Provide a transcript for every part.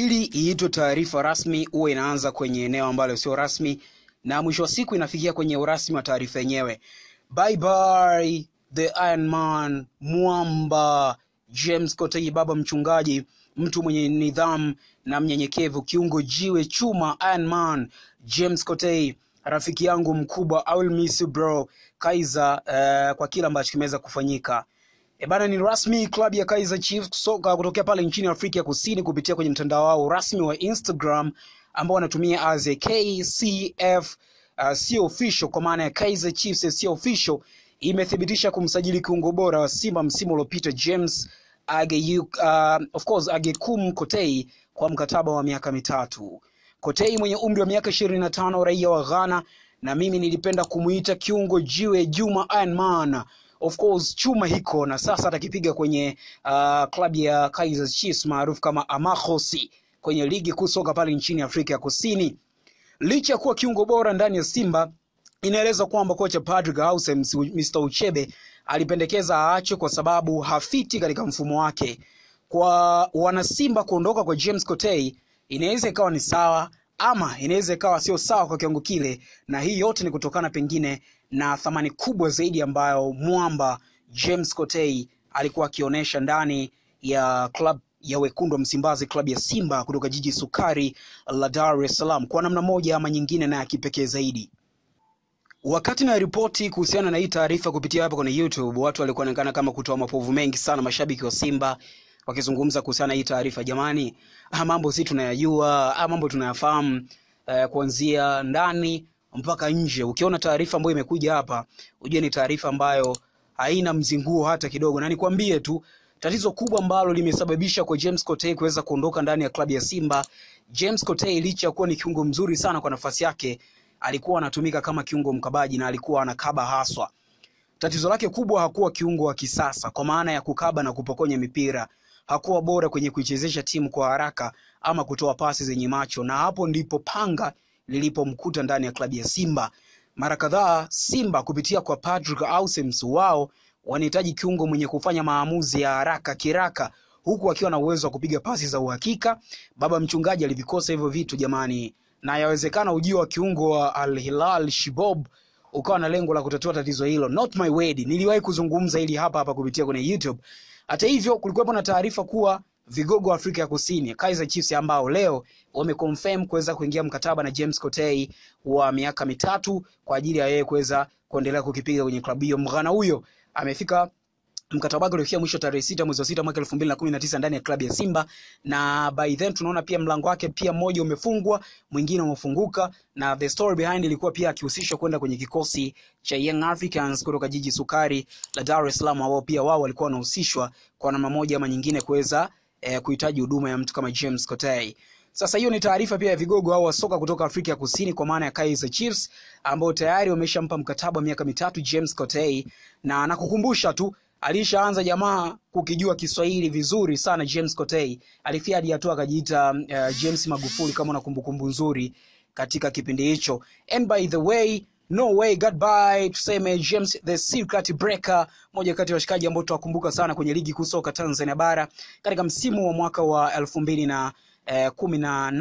ili iitwe taarifa rasmi huwa inaanza kwenye eneo ambalo sio rasmi na mwisho wa siku inafikia kwenye urasmi wa taarifa yenyewe. Bye bye the Iron Man, mwamba James Kotei, baba mchungaji, mtu mwenye nidhamu na mnyenyekevu, kiungo jiwe chuma, Iron Man James Kotei, rafiki yangu mkubwa, bro Kaiser, uh, kwa kile ambacho kimeweza kufanyika ebana ni rasmi klabu ya Kaizer Chiefs soka kutokea pale nchini Afrika ya Kusini kupitia kwenye mtandao wao rasmi wa Instagram ambao wanatumia as a KCF uh, sio official kwa maana ya Kaizer Chiefs sio official imethibitisha kumsajili kiungo bora wa Simba msimu uliopita James Age, uh, of course Agekum Kotei kwa mkataba wa miaka mitatu. Kotei mwenye umri wa miaka 25 raia wa Ghana na mimi nilipenda kumuita kiungo jiwe Juma Iron Man of course chuma hiko na sasa atakipiga kwenye uh, klabu ya Kaizer Chiefs maarufu kama Amahosi kwenye ligi kuu soka pale nchini Afrika ya Kusini. Licha ya kuwa kiungo bora ndani ya Simba, inaelezwa kwamba kocha Patrick Ausemm Mr Uchebe alipendekeza aache kwa sababu hafiti katika mfumo wake. Kwa wanasimba kuondoka kwa James Kotei inaweza ikawa ni sawa ama inaweza ikawa sio sawa kwa kiwango kile, na hii yote ni kutokana pengine na thamani kubwa zaidi ambayo mwamba James Kotei alikuwa akionyesha ndani ya club ya wekundu wa Msimbazi, klab ya Simba kutoka jiji sukari la Dar es Salaam, kwa namna moja ama nyingine na ya kipekee zaidi. Wakati na ripoti kuhusiana na hii taarifa kupitia hapa kwenye YouTube, watu walikuwa kama kutoa mapovu mengi sana, mashabiki wa Simba wakizungumza kuhusiana hii taarifa jamani ah, mambo si tunayajua ah, mambo tunayafahamu eh, kuanzia ndani mpaka nje ukiona taarifa ambayo imekuja hapa ujue ni taarifa ambayo haina mzinguo hata kidogo na nikwambie tu tatizo kubwa ambalo limesababisha kwa James Cotei kuweza kuondoka ndani ya klabu ya Simba. James Cotei licha ya kuwa ni kiungo mzuri sana kwa nafasi yake, alikuwa anatumika kama kiungo mkabaji na alikuwa anakaba haswa. Tatizo lake kubwa hakuwa kiungo wa kisasa kwa maana ya kukaba na kupokonya mipira hakuwa bora kwenye kuichezesha timu kwa haraka ama kutoa pasi zenye macho, na hapo ndipo panga lilipomkuta ndani ya klabu ya Simba. Mara kadhaa Simba kupitia kwa Patrick Ausems wao wanahitaji kiungo mwenye kufanya maamuzi ya haraka kiraka, huku akiwa na uwezo wa kupiga pasi za uhakika. Baba mchungaji alivikosa hivyo vitu jamani, na yawezekana ujio wa kiungo wa Al Hilal Shibob ukawa na lengo la kutatua tatizo hilo. Not my word, niliwahi kuzungumza hili hapa hapa kupitia kwenye YouTube. Hata hivyo, kulikuwepo na taarifa kuwa vigogo wa Afrika ya Kusini kaiser Chiefs ambao leo wameconfirm kuweza kuingia mkataba na James Kotei wa miaka mitatu kwa ajili ya yeye kuweza kuendelea kukipiga kwenye klabu hiyo. Mghana huyo amefika mkataba wake ulifikia mwisho tarehe sita mwezi wa sita mwaka elfu mbili na kumi na tisa ndani ya klabu ya Simba, na by then tunaona pia mlango wake pia mmoja umefungwa mwingine umefunguka, na the story behind ilikuwa pia akihusishwa kwenda kwenye kikosi cha Young Africans kutoka jiji sukari la Dar es Salaam, ambao pia wao walikuwa wanahusishwa kwa namna moja ama nyingine kuweza eh, kuhitaji huduma ya mtu kama James Kotei. Sasa hiyo ni taarifa pia ya vigogo hao wa soka kutoka Afrika ya Kusini kwa maana ya Kaizer Chiefs ambao tayari wameshampa mkataba miaka mitatu James Kotei, na nakukumbusha tu Alishaanza jamaa kukijua Kiswahili vizuri sana James Kotei. Alifia hadi hatua akajiita uh, James Magufuli kama una kumbukumbu nzuri katika kipindi hicho. And by the way, no way goodbye, tuseme James the Secret Breaker, moja kati ya washikaji ambao tunakumbuka sana kwenye ligi kuu soka Tanzania bara katika msimu wa mwaka wa elfu mbili na eh, kumi na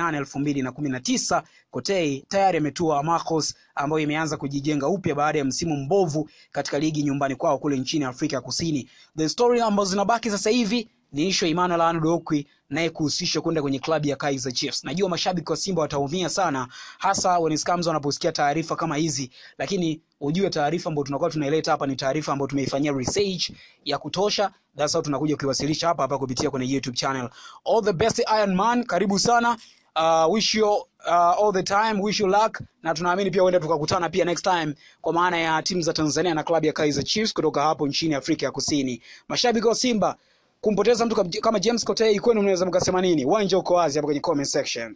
Kotei tayari ametua Marcos ambayo imeanza kujijenga upya baada ya msimu mbovu katika ligi nyumbani kwao kule nchini Afrika Kusini. The story ambazo zinabaki sasa hivi ni isho Emmanuel Anudokwi naye kuhusishwa kwenda kwenye klabu ya Kaizer Chiefs. Najua mashabiki wa Simba wataumia sana, hasa Wens Kamza wanaposikia taarifa kama hizi, lakini ujue taarifa ambayo tunakuwa tunaileta hapa ni taarifa ambayo tumeifanyia research ya kutosha. That's how tunakuja kuiwasilisha hapa hapa kupitia kwenye YouTube channel. All the best Iron Man, karibu sana. Uh, wish you uh, all the time, wish you luck, na tunaamini pia huenda tukakutana pia next time, kwa maana ya timu za Tanzania na klabu ya Kaizer Chiefs kutoka hapo nchini Afrika ya Kusini. Mashabiki wa Simba, kumpoteza mtu kama James Kotei, kwenu mnaweza mkasema nini? Uwanja uko wazi hapo kwenye comment section.